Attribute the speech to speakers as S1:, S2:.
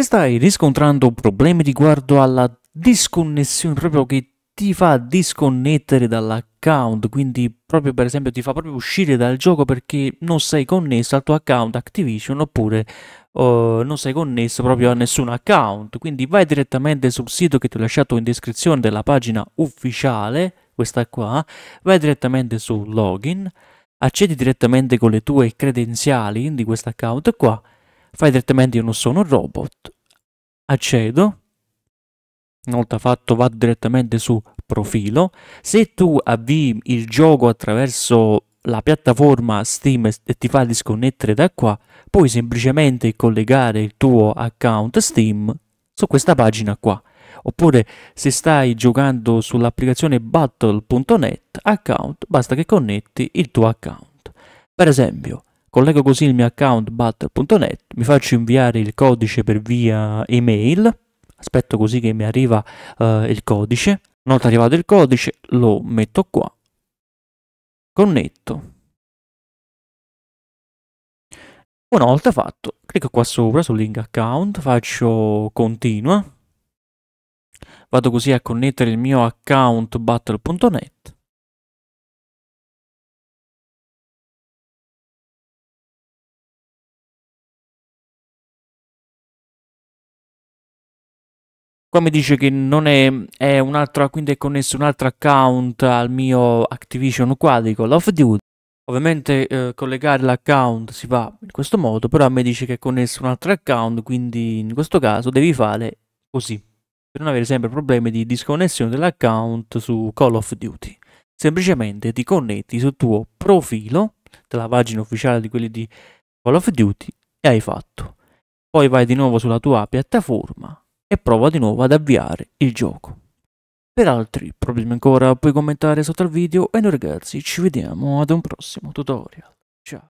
S1: Se stai riscontrando problemi riguardo alla disconnessione, proprio che ti fa disconnettere dall'account, quindi proprio per esempio ti fa proprio uscire dal gioco perché non sei connesso al tuo account Activision oppure Uh, non sei connesso proprio a nessun account. Quindi vai direttamente sul sito che ti ho lasciato in descrizione della pagina ufficiale, questa qua, vai direttamente su login, accedi direttamente con le tue credenziali di questo account qua fai direttamente io non sono un robot, accedo, una volta fatto vado direttamente su profilo, se tu avvii il gioco attraverso la piattaforma Steam e ti fa disconnettere da qua, puoi semplicemente collegare il tuo account Steam su questa pagina qua. Oppure se stai giocando sull'applicazione battle.net account, basta che connetti il tuo account. Per esempio, collego così il mio account battle.net, mi faccio inviare il codice per via email, aspetto così che mi arriva eh, il codice, una volta arrivato il codice lo metto qua, connetto. Una volta fatto, clicco qua sopra sul link account, faccio continua, vado così a connettere il mio account battle.net Qua mi dice che non è, è un altro, quindi è connesso un altro account al mio Activision qua di Call of Duty. Ovviamente eh, collegare l'account si fa in questo modo, però a me dice che è connesso un altro account, quindi in questo caso devi fare così, per non avere sempre problemi di disconnessione dell'account su Call of Duty. Semplicemente ti connetti sul tuo profilo, della pagina ufficiale di quelli di Call of Duty, e hai fatto. Poi vai di nuovo sulla tua piattaforma, e prova di nuovo ad avviare il gioco. Per altri problemi ancora puoi commentare sotto al video e noi ragazzi ci vediamo ad un prossimo tutorial. Ciao!